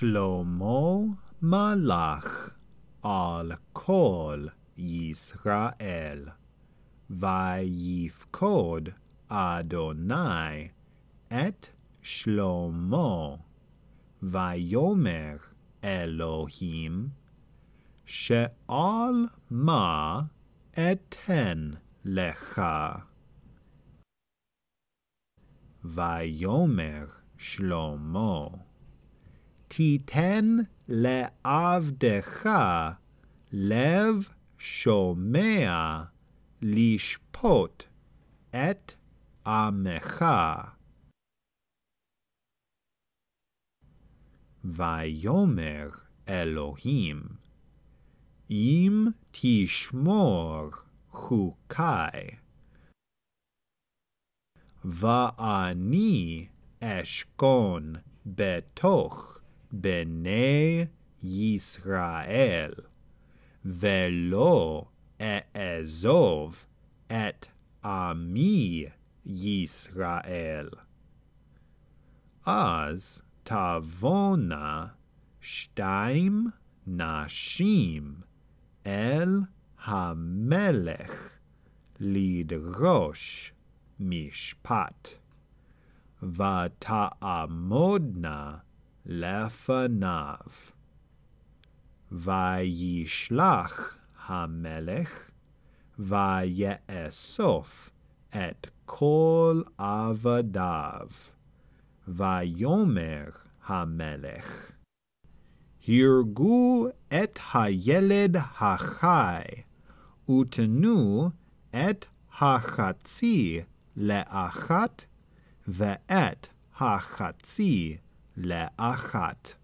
Shlomo malach al kol Yisrael. Vayifkod Adonai et Shlomo. Vayomer Elohim She'al ma eten lecha. Vayomer Shlomo תיתן לעבדך לב שומע לשפוט את עמך. ויאמר אלוהים, אם תשמור חוקי, ואני אשכון בתוך בני ישראל, ולא אעזוב את עמי ישראל. אז תבואנה שתיים נשים אל המלך לדרוש משפט, ותעמודנה לפניו. וישלח המלך ויאסוף את כל עבדיו. ויאמר המלך, הרגו את הילד החי, ותנו את החצי לאחת, ואת החצי la achat.